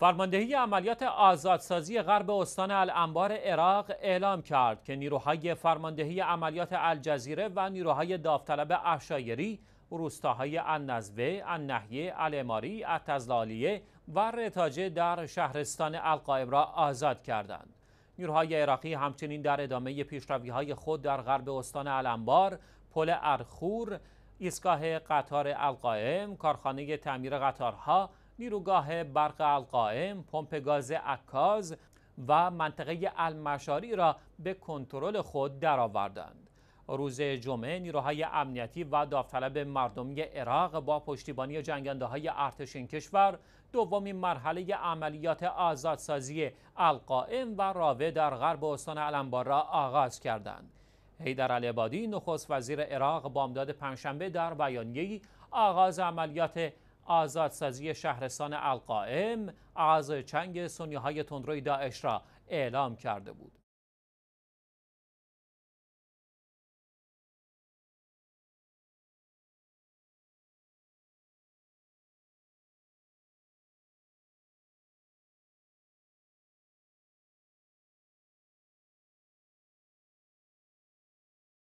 فرماندهی عملیات آزادسازی غرب استان الانبار عراق اعلام کرد که نیروهای فرماندهی عملیات الجزیره و نیروهای داوطلب اشایری روستاهای النزوه، النحیه، الاماری، اتزلالیه و رتاجه در شهرستان القائم را آزاد کردند. نیروهای عراقی همچنین در ادامه پیشرویهای خود در غرب استان الانبار، پل ارخور، ایستگاه قطار القائم، کارخانه تعمیر قطارها، نیروگاه برق القائم، پمپ گاز عکاز و منطقه المشاری را به کنترل خود درآوردند. روز جمعه نیروهای امنیتی و داوطلب مردمی عراق با پشتیبانی جنگنده های ارتش این کشور دومین مرحله عملیات آزادسازی القائم و راوه در غرب استان الانبار را آغاز کردند. حیدر علی نخست وزیر عراق بامداد پنجشنبه در بیانیه‌ای آغاز عملیات آزادسازی شهرستان القائم از چنگ سنیهای تندروی داعش را اعلام کرده بود